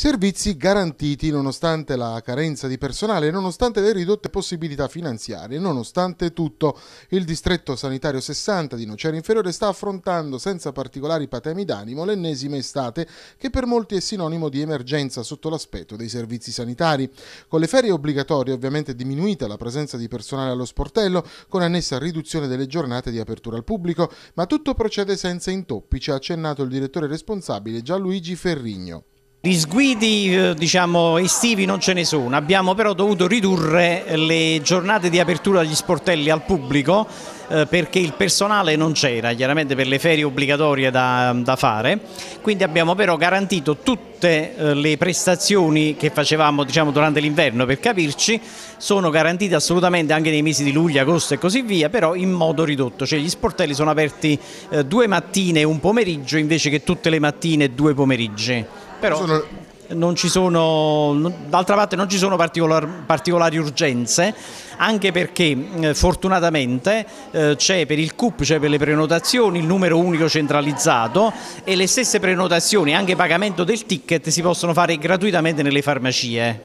Servizi garantiti nonostante la carenza di personale, nonostante le ridotte possibilità finanziarie, nonostante tutto. Il distretto sanitario 60 di Nocera Inferiore sta affrontando senza particolari patemi d'animo l'ennesima estate che per molti è sinonimo di emergenza sotto l'aspetto dei servizi sanitari. Con le ferie obbligatorie ovviamente diminuita la presenza di personale allo sportello, con annessa riduzione delle giornate di apertura al pubblico, ma tutto procede senza intoppi, ci ha accennato il direttore responsabile Gianluigi Ferrigno. Risguidi eh, diciamo, estivi non ce ne sono, abbiamo però dovuto ridurre le giornate di apertura degli sportelli al pubblico eh, perché il personale non c'era, chiaramente per le ferie obbligatorie da, da fare, quindi abbiamo però garantito tutte eh, le prestazioni che facevamo diciamo, durante l'inverno per capirci, sono garantite assolutamente anche nei mesi di luglio, agosto e così via, però in modo ridotto, cioè gli sportelli sono aperti eh, due mattine e un pomeriggio invece che tutte le mattine e due pomeriggi però non ci sono, d'altra parte non ci sono particolar, particolari urgenze, anche perché eh, fortunatamente eh, c'è per il CUP, c'è per le prenotazioni il numero unico centralizzato e le stesse prenotazioni, anche pagamento del ticket, si possono fare gratuitamente nelle farmacie.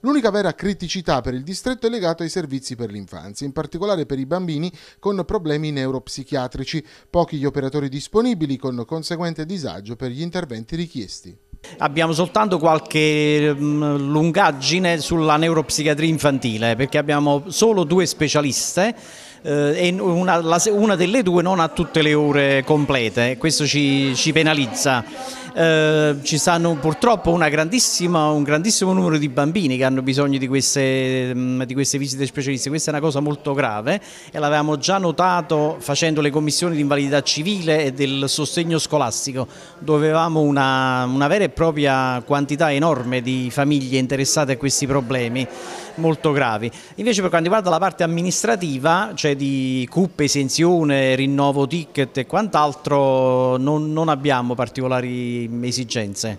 L'unica vera criticità per il distretto è legata ai servizi per l'infanzia, in particolare per i bambini con problemi neuropsichiatrici, pochi gli operatori disponibili con conseguente disagio per gli interventi richiesti. Abbiamo soltanto qualche mm, lungaggine sulla neuropsichiatria infantile perché abbiamo solo due specialiste eh, e una, delle due non ha tutte le ore complete, questo ci penalizza. Eh, ci stanno purtroppo un grandissimo numero di bambini che hanno bisogno di queste, mm, di queste visite specialistiche, questa è una cosa molto grave e l'avevamo già notato facendo le commissioni di invalidità civile e del sostegno scolastico, dove avevamo una, una vera e propria quantità enorme di famiglie interessate a questi problemi molto gravi. Invece per quanto riguarda la parte amministrativa, cioè di cuppe, esenzione, rinnovo ticket e quant'altro, non, non abbiamo particolari esigenze?